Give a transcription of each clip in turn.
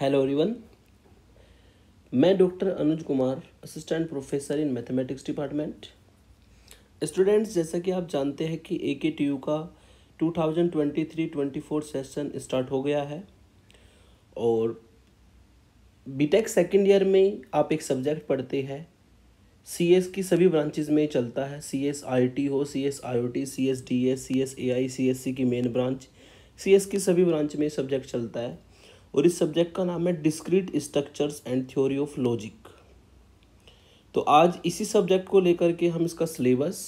hello everyone मैं doctor Anuj Kumar assistant professor in mathematics department students जैसा कि आप जानते हैं कि ए के टी यू का 2023-24 सेशन स्टार्ट हो गया है और बीटेक सेकेंड ईयर में आप एक सब्जेक्ट पढ़ते हैं सी एस की सभी ब्रांचेज में चलता है सी एस आई टी हो C S I O T C S D S C S A I C S C की मेन ब्रांच सी एस की सभी ब्रांच में सब्जेक्ट चलता है और इस सब्जेक्ट का नाम है discrete structures and theory of logic तो आज इसी सब्जेक्ट को लेकर के हम इसका सिलेबस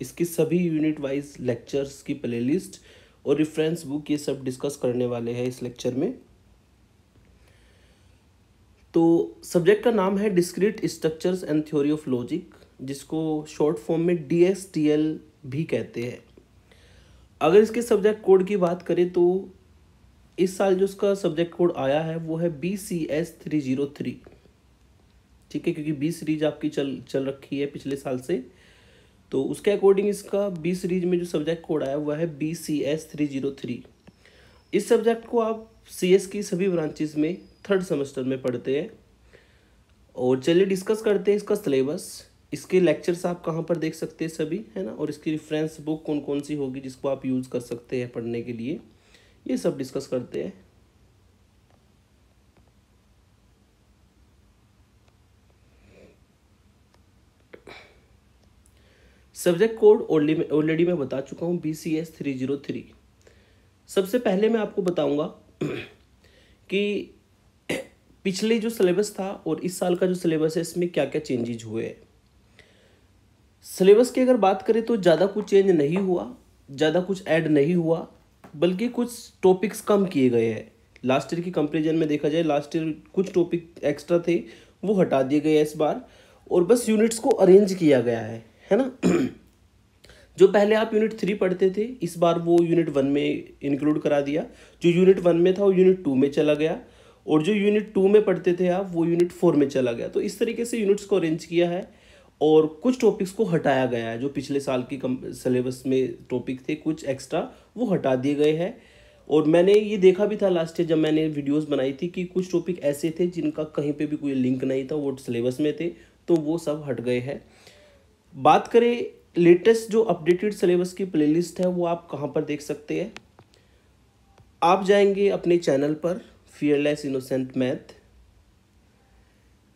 इसकी सभी यूनिट वाइज लेक्चर्स की प्लेलिस्ट और रिफरेंस बुक ये सब डिस्कस करने वाले हैं इस लेक्चर में तो सब्जेक्ट का नाम है discrete structures and theory of logic जिसको शॉर्ट फॉर्म में डी भी कहते हैं अगर इसके सब्जेक्ट कोड की बात करें तो इस साल जो उसका सब्जेक्ट कोड आया है वो है B C S three zero three ठीक है क्योंकि बी सीरीज आपकी चल चल रखी है पिछले साल से तो उसके अकॉर्डिंग इसका बी सीरीज में जो सब्जेक्ट कोड आया वह है B C S three zero three इस सब्जेक्ट को आप सी एस की सभी ब्रांचेज में थर्ड सेमेस्टर में पढ़ते हैं और चलिए डिस्कस करते हैं इसका सिलेबस इसके लेक्चर्स आप कहाँ पर देख सकते हैं सभी है ना और इसकी रेफरेंस बुक कौन कौन सी होगी जिसको आप यूज़ कर सकते हैं पढ़ने के लिए ये सब डिस्कस करते हैं सब्जेक्ट कोड ऑलरेडी मैं बता चुका हूँ B C S three zero three सबसे पहले मैं आपको बताऊंगा कि पिछले जो सिलेबस था और इस साल का जो सिलेबस है इसमें क्या क्या चेंजेज हुए हैं सिलेबस की अगर बात करें तो ज़्यादा कुछ चेंज नहीं हुआ ज़्यादा कुछ ऐड नहीं हुआ बल्कि कुछ टॉपिक्स कम किए गए हैं लास्ट ईयर की कंपेरिजन में देखा जाए लास्ट ईयर कुछ टॉपिक एक्स्ट्रा थे वो हटा दिए गए इस बार और बस यूनिट्स को अरेंज किया गया है है ना जो पहले आप यूनिट थ्री पढ़ते थे इस बार वो यूनिट वन में इंक्लूड करा दिया जो यूनिट वन में था वो यूनिट टू में चला गया और जो यूनिट टू में पढ़ते थे आप वो यूनिट फोर में चला गया तो इस तरीके से यूनिट्स को अरेंज किया है और कुछ टॉपिक्स को हटाया गया है जो पिछले साल की सिलेबस में टॉपिक थे कुछ एक्स्ट्रा वो हटा दिए गए हैं और मैंने ये देखा भी था लास्ट ईयर जब मैंने वीडियोस बनाई थी कि कुछ टॉपिक ऐसे थे जिनका कहीं पे भी कोई लिंक नहीं था वो सिलेबस में थे तो वो सब हट गए हैं बात करें लेटेस्ट जो अपडेटेड सिलेबस की प्लेलिस्ट है वो आप कहाँ पर देख सकते हैं आप जाएंगे अपने चैनल पर फियरलेस इनोसेंट मैथ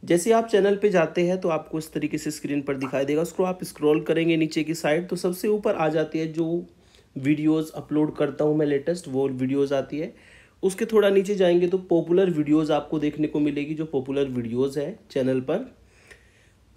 जैसे आप चैनल पे जाते हैं तो आपको इस तरीके से स्क्रीन पर दिखाई देगा उसको आप स्क्रॉल करेंगे नीचे की साइड तो सबसे ऊपर आ जाती है जो वीडियोस अपलोड करता हूँ मैं लेटेस्ट वो वीडियोस आती है उसके थोड़ा नीचे जाएंगे तो पॉपुलर वीडियोस आपको देखने को मिलेगी जो पॉपुलर वीडियोस है चैनल पर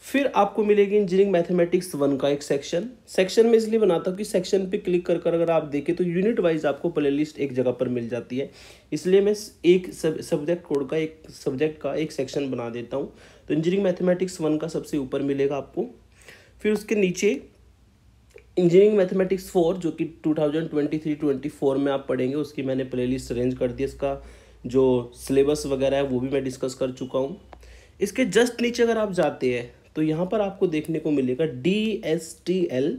फिर आपको मिलेगी इंजीनियरिंग मैथमेटिक्स वन का एक सेक्शन सेक्शन में इसलिए बनाता हूँ कि सेक्शन पे क्लिक कर कर अगर आप देखें तो यूनिट वाइज आपको प्लेलिस्ट एक जगह पर मिल जाती है इसलिए मैं एक सब सब्जेक्ट कोड का एक सब्जेक्ट का एक सेक्शन बना देता हूँ तो इंजीनियरिंग मैथमेटिक्स वन का सबसे ऊपर मिलेगा आपको फिर उसके नीचे इंजीनियरिंग मैथमेटिक्स फोर जो कि two thousand twenty three twenty four में आप पढ़ेंगे उसकी मैंने प्ले अरेंज कर दी इसका जो सिलेबस वगैरह है वो भी मैं डिस्कस कर चुका हूँ इसके जस्ट नीचे अगर आप जाते हैं तो यहाँ पर आपको देखने को मिलेगा D S T L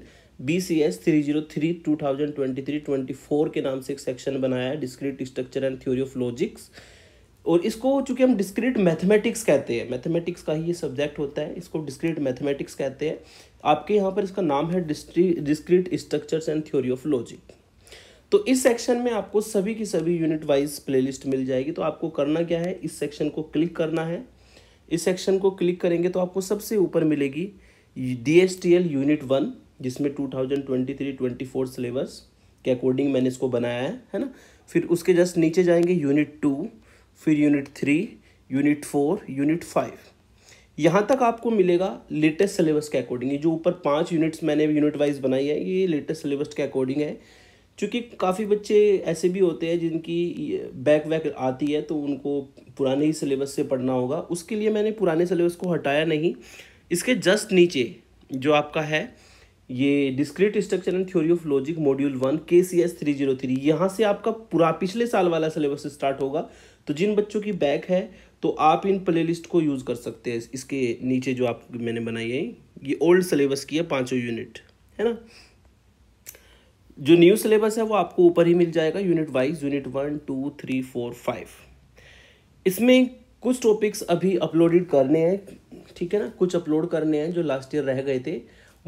B C S three zero three two thousand twenty three twenty four के नाम से एक सेक्शन बनाया है discrete structure and theory of logics और इसको चूंकि हम डिस्क्रीट मैथमेटिक्स कहते हैं मैथमेटिक्स का ही ये सब्जेक्ट होता है इसको डिस्क्रीट मैथमेटिक्स कहते हैं आपके यहाँ पर इसका नाम है discrete structure and theory of logic तो इस सेक्शन में आपको सभी की सभी यूनिट वाइज प्लेलिस्ट मिल जाएगी तो आपको करना क्या है इस सेक्शन को क्लिक करना है इस सेक्शन को क्लिक करेंगे तो आपको सबसे ऊपर मिलेगी D S T L unit one जिसमें two thousand twenty three twenty four syllabus के अकॉर्डिंग मैंने इसको बनाया है है ना फिर उसके जस्ट नीचे जाएंगे यूनिट टू फिर unit three unit four unit five यहाँ तक आपको मिलेगा लेटेस्ट सिलेबस के अकॉर्डिंग ये जो ऊपर पांच यूनिट्स मैंने यूनिट वाइज बनाई है ये लेटेस्ट सिलेबस के अकॉर्डिंग है चूँकि काफ़ी बच्चे ऐसे भी होते हैं जिनकी बैक वैक आती है तो उनको पुराने ही सिलेबस से पढ़ना होगा उसके लिए मैंने पुराने सिलेबस को हटाया नहीं इसके जस्ट नीचे जो आपका है ये discrete structure and theory of logic module one के C S three zero three यहाँ से आपका पूरा पिछले साल वाला सिलेबस स्टार्ट होगा तो जिन बच्चों की बैक है तो आप इन प्ले लिस्ट को यूज़ कर सकते हैं इसके नीचे जो आप मैंने बनाई है ये ओल्ड सिलेबस की है पाँचों यूनिट है ना जो न्यू सिलेबस है वो आपको ऊपर ही मिल जाएगा unit wise unit one two three four five इसमें कुछ टॉपिक्स अभी अपलोडेड करने हैं ठीक है ना कुछ अपलोड करने हैं जो लास्ट ईयर रह गए थे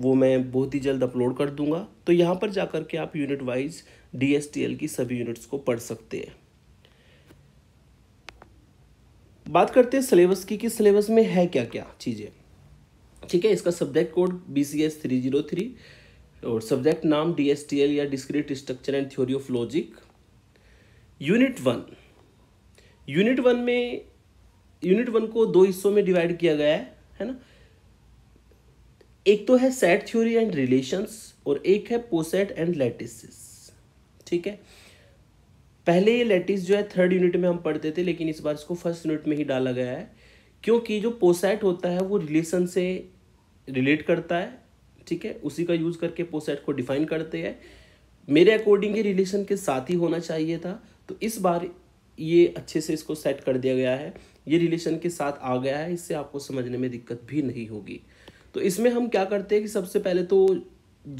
वो मैं बहुत ही जल्द अपलोड कर दूंगा तो यहाँ पर जाकर के आप यूनिट वाइज डी की सभी यूनिट्स को पढ़ सकते हैं बात करते हैं सिलेबस की कि सिलेबस में है क्या क्या चीज़ें ठीक है इसका subject code B C S three zero three और सब्जेक्ट नाम डीएसटीएल या discrete structure and theory of logic unit one unit one में यूनिट वन को दो हिस्सों में डिवाइड किया गया है है ना एक तो है सेट थ्योरी एंड रिलेशंस और एक है पोसेट एंड लेटिस ठीक है पहले ये लेटिस जो है थर्ड यूनिट में हम पढ़ते थे लेकिन इस बार इसको फर्स्ट यूनिट में ही डाला गया है क्योंकि जो पोसेट होता है वो रिलेशन से रिलेट करता है ठीक है उसी का यूज़ करके पोसेट को डिफाइन करते हैं मेरे अकॉर्डिंग ये रिलेशन के साथ ही होना चाहिए था तो इस बार ये अच्छे से इसको सेट कर दिया गया है ये रिलेशन के साथ आ गया है इससे आपको समझने में दिक्कत भी नहीं होगी तो इसमें हम क्या करते हैं कि सबसे पहले तो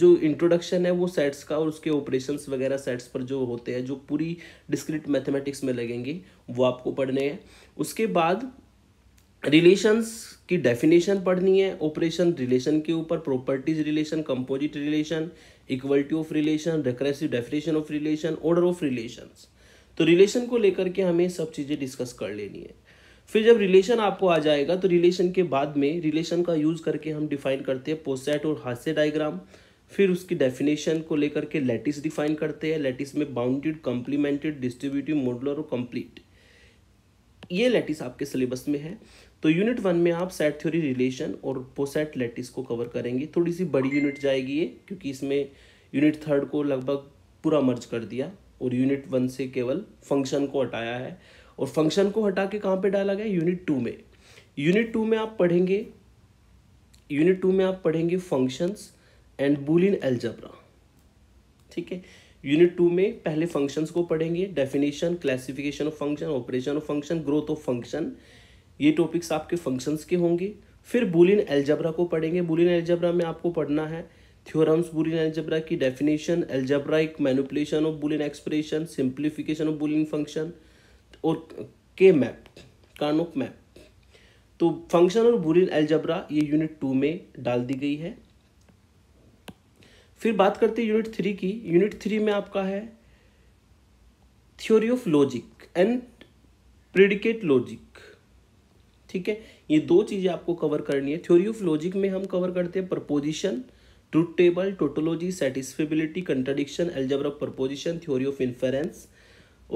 जो इंट्रोडक्शन है वो सेट्स का और उसके ऑपरेशंस वगैरह सेट्स पर जो होते हैं जो पूरी डिस्क्रिट मैथमेटिक्स में लगेंगी वो आपको पढ़ने हैं उसके बाद रिलेशंस की डेफिनेशन पढ़नी है ऑपरेशन रिलेशन के ऊपर properties relation composite relation equality of relation recursive definition of relation order of relation तो रिलेशन को लेकर के हमें सब चीज़ें डिस्कस कर लेनी है फिर जब रिलेशन आपको आ जाएगा तो रिलेशन के बाद में रिलेशन का यूज़ करके हम डिफाइन करते हैं पोसेट और हास्य डायग्राम फिर उसकी डेफिनेशन को लेकर के लेटिस डिफाइन करते हैं लेटिस में बाउंडेड कम्प्लीमेंटेड डिस्ट्रीब्यूटिव मॉडलर और कंप्लीट ये लेटिस आपके सिलेबस में है तो यूनिट वन में आप सेट थ्योरी रिलेशन और पोसेट लेटिस को कवर करेंगे थोड़ी सी बड़ी यूनिट जाएगी ये क्योंकि इसमें यूनिट थर्ड को लगभग पूरा मर्ज कर दिया और यूनिट वन से केवल फंक्शन को हटाया है और फंक्शन को हटा के कहाँ पे डाला गया यूनिट टू में यूनिट टू में आप पढ़ेंगे यूनिट टू में आप पढ़ेंगे फंक्शंस एंड बुलिन एल्जब्रा ठीक है यूनिट टू में पहले फंक्शंस को पढ़ेंगे definition classification of function operation of function growth of function ये टॉपिक्स आपके फंक्शंस के होंगे फिर बुलिन एल्जबरा को पढ़ेंगे बुलिन एल्जबरा में आपको पढ़ना है थ्योरम्स बुलिन एल्जबरा की definition algebraic manipulation of Boolean expression simplification of Boolean function और के मैप कानुक मैप तो फंक्शन और बुलिन एल्जबरा ये यूनिट टू में डाल दी गई है फिर बात करते हैं यूनिट थ्री की यूनिट थ्री में आपका है theory of logic and predicate logic ठीक है ये दो चीज़ें आपको कवर करनी है थ्योरी ऑफ लॉजिक में हम कवर करते हैं proposition truth table tautology satisfiability algebra of proposition theory of inference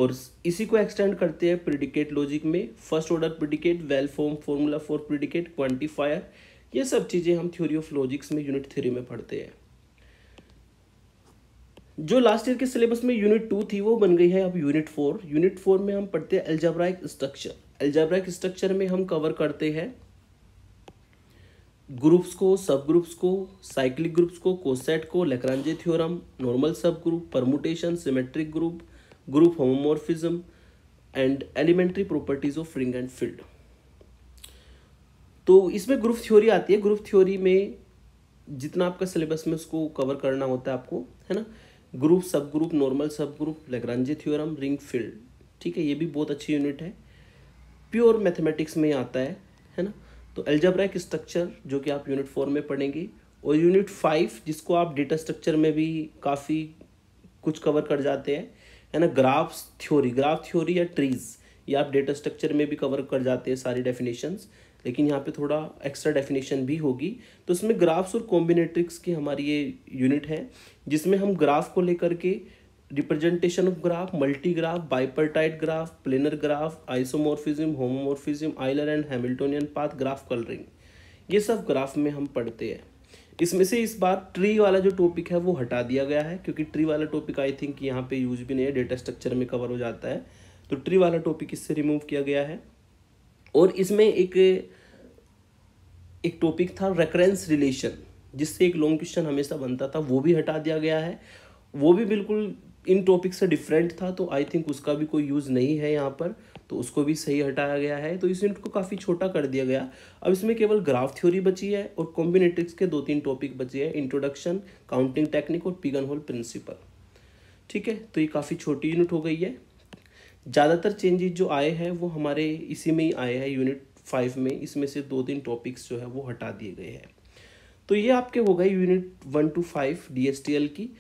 और इसी को एक्सटेंड करते हैं प्रिडिकेट लॉजिक में first order predicate well form formula for predicate quantifier ये सब चीज़ें हम थ्योरी ऑफ लॉजिक्स में यूनिट थ्री में पढ़ते हैं जो लास्ट ईयर के सिलेबस में यूनिट टू थी वो बन गई है अब यूनिट फोर यूनिट फोर में हम पढ़ते हैं एल्जब्राइक स्ट्रक्चर एल्जाब्रिक स्ट्रक्चर में हम कवर करते हैं ग्रुप्स को सब ग्रुप्स को साइक्लिक ग्रुप्स को कोसेट को Lagrange theorem normal subgroup permutation symmetric group group homomorphism and elementary properties of ring and field तो इसमें ग्रुप थ्योरी आती है ग्रुप थ्योरी में जितना आपका सिलेबस में उसको कवर करना होता है आपको है ना group subgroup normal subgroup Lagrange theorem ring field ठीक है ये भी बहुत अच्छी यूनिट है प्योर मैथमेटिक्स में आता है है ना तो एल्जब्रैक स्ट्रक्चर जो कि आप यूनिट फोर में पढ़ेंगे और यूनिट फाइव जिसको आप डेटा स्ट्रक्चर में भी काफ़ी कुछ कवर कर जाते हैं है ना ग्राफ्स थ्योरी ग्राफ थ्योरी या ट्रीज़ ये आप डेटा स्ट्रक्चर में भी कवर कर जाते हैं सारी डेफिनेशंस लेकिन यहाँ पे थोड़ा एक्स्ट्रा डेफिनेशन भी होगी तो इसमें ग्राफ्स और कॉम्बिनेट्रिक्स की हमारी ये यूनिट है जिसमें हम ग्राफ को लेकर के representation of graph multi graph bipartite graph planar graph isomorphism homomorphism Euler and Hamiltonian path graph colouring ये सब ग्राफ में हम पढ़ते हैं इसमें से इस बार ट्री वाला जो टॉपिक है वो हटा दिया गया है क्योंकि ट्री वाला टॉपिक आई थिंक यहाँ पे यूज भी नहीं है डेटा स्ट्रक्चर में कवर हो जाता है तो ट्री वाला टॉपिक इससे रिमूव किया गया है और इसमें एक एक टॉपिक था रेकरेंस रिलेशन जिससे एक लॉन्ग क्वेश्चन हमेशा बनता था वो भी हटा दिया गया है वो भी बिल्कुल इन टॉपिक से डिफरेंट था तो आई थिंक उसका भी कोई यूज़ नहीं है यहाँ पर तो उसको भी सही हटाया गया है तो इस यूनिट को काफ़ी छोटा कर दिया गया अब इसमें केवल ग्राफ थ्योरी बची है और कॉम्बिनेटिक्स के दो तीन टॉपिक बचे हैं इंट्रोडक्शन काउंटिंग टेक्निक और पिगन होल प्रिंसिपल ठीक है तो ये काफ़ी छोटी यूनिट हो गई है ज़्यादातर चेंजेस जो आए हैं वो हमारे इसी में ही आए हैं यूनिट फाइव में इसमें से दो तीन टॉपिक्स जो है वो हटा दिए गए हैं तो ये आपके हो गए unit one two five D की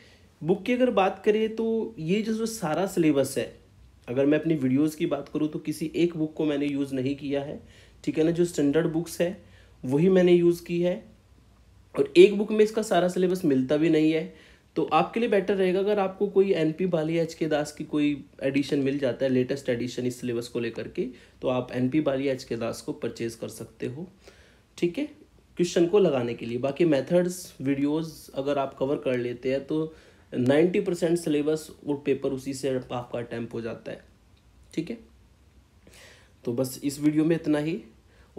बुक की अगर बात करें तो ये जो सारा सिलेबस है अगर मैं अपनी वीडियोस की बात करूँ तो किसी एक बुक को मैंने यूज़ नहीं किया है ठीक है ना जो स्टैंडर्ड बुक्स है वही मैंने यूज़ की है और एक बुक में इसका सारा सिलेबस मिलता भी नहीं है तो आपके लिए बेटर रहेगा अगर आपको कोई एन पी बालिया एच के दास की कोई एडिशन मिल जाता है लेटेस्ट एडिशन इस सिलेबस को लेकर के तो आप एन पी बालिया एच के दास को परचेज कर सकते हो ठीक है क्वेश्चन को लगाने के लिए बाकी मेथड्स वीडियोस अगर आप कवर कर लेते हैं तो नाइन्टी परसेंट सिलेबस वो पेपर उसी से आपका अटैम्प हो जाता है ठीक है तो बस इस वीडियो में इतना ही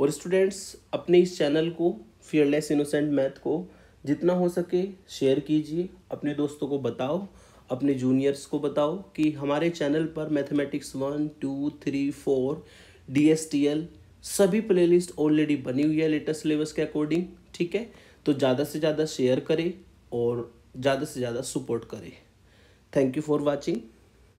और स्टूडेंट्स अपने इस चैनल को फियरलेस इनोसेंट मैथ को जितना हो सके शेयर कीजिए अपने दोस्तों को बताओ अपने जूनियर्स को बताओ कि हमारे चैनल पर mathematics one two three four D S T L सभी प्लेलिस्ट ऑलरेडी बनी हुई है लेटेस्ट सिलेबस के अकॉर्डिंग ठीक है तो ज़्यादा से ज़्यादा शेयर करें और ज़्यादा से ज़्यादा सपोर्ट करें थैंक यू फॉर वॉचिंग